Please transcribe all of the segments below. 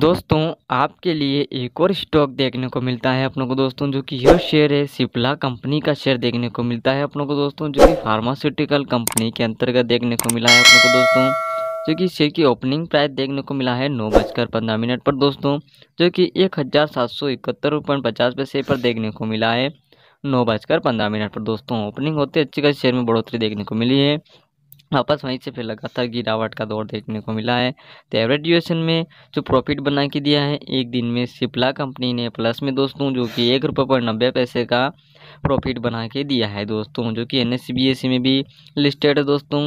दोस्तों आपके लिए एक और स्टॉक देखने को मिलता है अपनों को दोस्तों जो कि यह शेयर है सिप्ला कंपनी का शेयर देखने को मिलता है अपनों को दोस्तों जो कि फार्मास्यूटिकल कंपनी के अंतर्गत देखने को मिला है अपनों को दोस्तों जो कि शेयर की ओपनिंग प्राइस देखने को मिला है नौ बजकर पंद्रह मिनट पर दोस्तों जो कि एक हज़ार सात सौ इकहत्तर पचास पर देखने को मिला है नौ बजकर पंद्रह मिनट पर दोस्तों ओपनिंग होते अच्छी खासी शेयर में बढ़ोतरी देखने को मिली है वापस वहीं से फिर लगातार गिरावट का दौर देखने को मिला है तो एवरेज ड्यूरेशन में जो प्रॉफिट बना के दिया है एक दिन में सिप्ला कंपनी ने प्लस में दोस्तों जो कि एक रुपये पर नब्बे पैसे का प्रॉफिट बना के दिया है दोस्तों जो कि एन एस में भी लिस्टेड है दोस्तों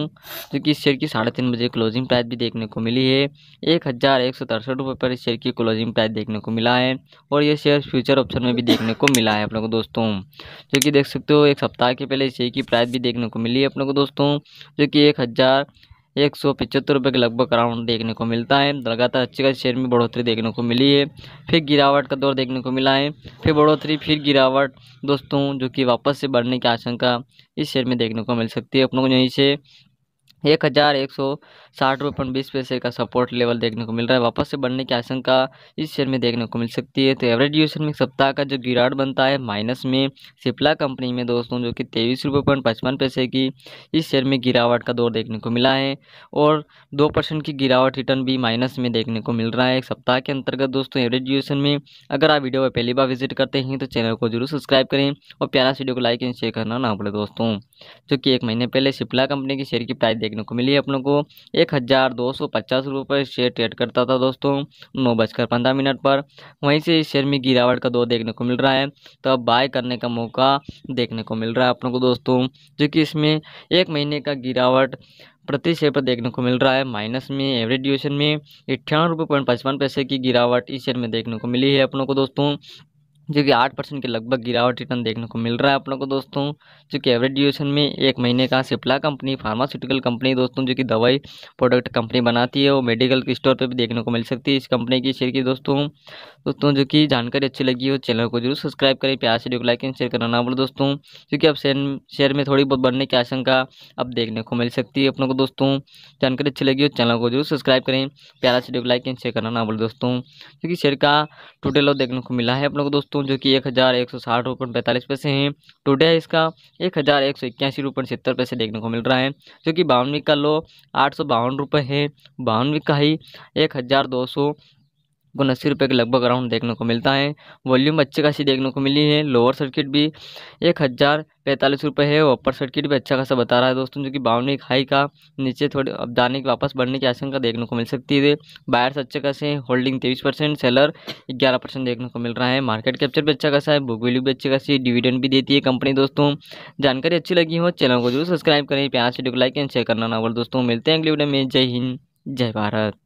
जो कि इस शेयर की साढ़े तीन बजे क्लोजिंग प्राइस भी देखने को मिली है एक हज़ार एक सौ तिरसठ रुपये पर इस शेयर की क्लोजिंग प्राइस देखने को मिला है और ये शेयर फ्यूचर ऑप्शन में भी देखने को मिला है अपने को दोस्तों जो कि देख सकते हो एक सप्ताह के पहले इस शेयर की प्राइस भी देखने को मिली है अपने को दोस्तों जो कि एक एक हज़ार एक सौ पचहत्तर रुपये के लगभग अराउंड देखने को मिलता है लगातार अच्छी खासी शेयर में बढ़ोतरी देखने को मिली है फिर गिरावट का दौर देखने को मिला है फिर बढ़ोतरी फिर गिरावट दोस्तों जो कि वापस से बढ़ने की आशंका इस शेयर में देखने को मिल सकती है अपनों को यहीं से एक हज़ार एक सौ साठ रुपये पॉइंट बीस पैसे का सपोर्ट लेवल देखने को मिल रहा है वापस से बढ़ने की आशंका इस शेयर में देखने को मिल सकती है तो एवरेज ड्यूरेशन में सप्ताह का जो गिरावट बनता है माइनस में सिप्ला कंपनी में दोस्तों जो कि तेईस रुपये पॉइंट पचपन पैसे की इस शेयर में गिरावट का दौर देखने को मिला है और दो परसेंट की गिरावट रिटर्न भी माइनस में देखने को मिल रहा है एक सप्ताह के अंतर्गत दोस्तों एवरेज ड्यूशन में अगर आप वीडियो पर पहली बार विजिट करते हैं तो चैनल को जरूर सब्सक्राइब करें और प्यारा वीडियो को लाइक एंड शेयर करना ना भूलें दोस्तों जो कि एक महीने पहले सिप्ला कंपनी के शेयर की प्राइस देखने को मिली अपनों को एक हज़ार दो सौ पचास रुपये पर शेयर ट्रेड करता था दोस्तों नौ बजकर पंद्रह मिनट पर वहीं से इस शेयर में गिरावट का दो देखने को मिल रहा है तो अब बाय करने का मौका देखने को मिल रहा है अपनों को दोस्तों जो कि इसमें एक महीने का गिरावट प्रति शेयर पर देखने को मिल रहा है माइनस में एवरेज ड्यूशन में इट्ठानवे रुपये पॉइंट पचपन पैसे की गिरावट इस शेयर में देखने को मिली है अपनों को दोस्तों जो कि आठ परसेंट के लगभग गिरावट रिटर्न देखने को मिल रहा है अपनों को दोस्तों जो कि एवरेज ड्यूरेशन में एक महीने का सिप्ला कंपनी फार्मास्यूटिकल कंपनी दोस्तों जो कि दवाई प्रोडक्ट कंपनी बनाती है वो मेडिकल स्टोर पर भी देखने को मिल सकती है इस कंपनी की शेयर की दोस्तों दोस्तों जो कि जानकारी अच्छी लगी हो चैनल को जरूर सब्सक्राइब करें प्यार से लाइक एंड शेयर करना ना बोले दोस्तों क्योंकि अब शेयर शेयर में थोड़ी बहुत बढ़ने की आशंका अब देखने को मिल सकती है अपनों को दोस्तों जानकारी अच्छी लगी हो चैनल को जरूर सब्सक्राइब करें प्यार से लाइक एंड शेयर करना ना बोले दोस्तों क्योंकि शेयर का टोटल देखने को मिला है अपनों को दोस्तों दोस्तों जो कि एक हज़ार एक सौ साठ रुपये पैंतालीस पैसे हैं टुडे इसका एक हज़ार एक सौ इक्यासी रुपये सत्तर पैसे देखने को मिल रहा है जो कि बावनवे का लो आठ सौ बावन रुपये है बावनवे का ही एक हज़ार दो सौ आपको अस्सी रुपये के लगभग अराउंड देखने को मिलता है वॉल्यूम अच्छी खासी देखने को मिली है लोअर सर्किट भी एक हज़ार पैंतालीस रुपये है और अपर सर्किट भी अच्छा खासा बता रहा है दोस्तों जो कि बावन हाई का नीचे थोड़े अब जाने की वापस बढ़ने की आशंका देखने को मिल सकती है बायर्स अच्छे खासे हैं होल्डिंग तेईस परसेंट सेलर ग्यारह परसेंट देखने को मिल रहा है मार्केट कैप्चर भी अच्छा खासा है बुक वैल्यू भी अच्छी खासी डिविडेंड भी देती है कंपनी दोस्तों जानकारी अच्छी लगी हो चैनल को जरूर सब्सक्राइब करें प्यार से को लाइक एंड शेयर करना ना बोल दोस्तों मिलते हैं अगले वीडियो में जय हिंद जय भारत